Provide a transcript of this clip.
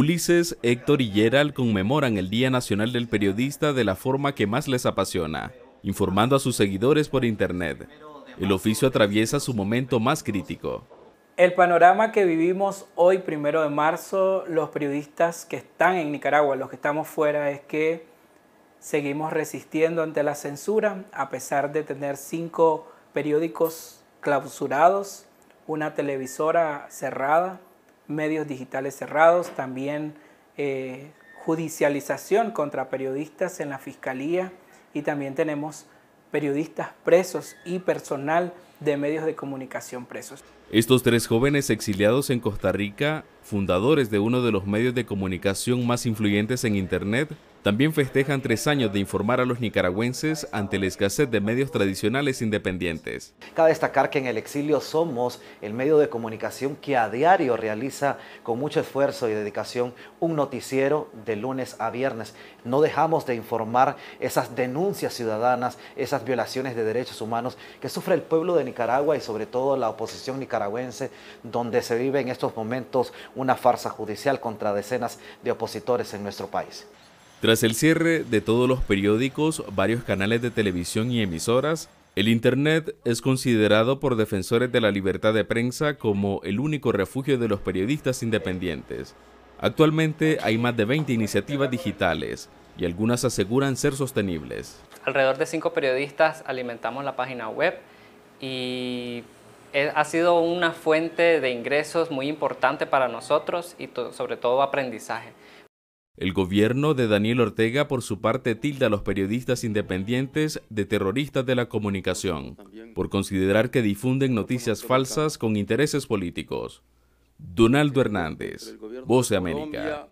Ulises, Héctor y Gerald conmemoran el Día Nacional del Periodista de la forma que más les apasiona, informando a sus seguidores por Internet. El oficio atraviesa su momento más crítico. El panorama que vivimos hoy, primero de marzo, los periodistas que están en Nicaragua, los que estamos fuera, es que seguimos resistiendo ante la censura, a pesar de tener cinco periódicos clausurados, una televisora cerrada, medios digitales cerrados, también eh, judicialización contra periodistas en la Fiscalía y también tenemos periodistas presos y personal de medios de comunicación presos. Estos tres jóvenes exiliados en Costa Rica, fundadores de uno de los medios de comunicación más influyentes en Internet, también festejan tres años de informar a los nicaragüenses ante la escasez de medios tradicionales independientes. Cabe destacar que en el exilio somos el medio de comunicación que a diario realiza con mucho esfuerzo y dedicación un noticiero de lunes a viernes. No dejamos de informar esas denuncias ciudadanas, esas violaciones de derechos humanos que sufre el pueblo de Nicaragua y sobre todo la oposición nicaragüense, donde se vive en estos momentos una farsa judicial contra decenas de opositores en nuestro país. Tras el cierre de todos los periódicos, varios canales de televisión y emisoras, el Internet es considerado por defensores de la libertad de prensa como el único refugio de los periodistas independientes. Actualmente hay más de 20 iniciativas digitales y algunas aseguran ser sostenibles. Alrededor de cinco periodistas alimentamos la página web y e, ha sido una fuente de ingresos muy importante para nosotros y sobre todo aprendizaje el gobierno de Daniel Ortega, por su parte, tilda a los periodistas independientes de terroristas de la comunicación, por considerar que difunden noticias falsas con intereses políticos. Donaldo Hernández, Voz de América.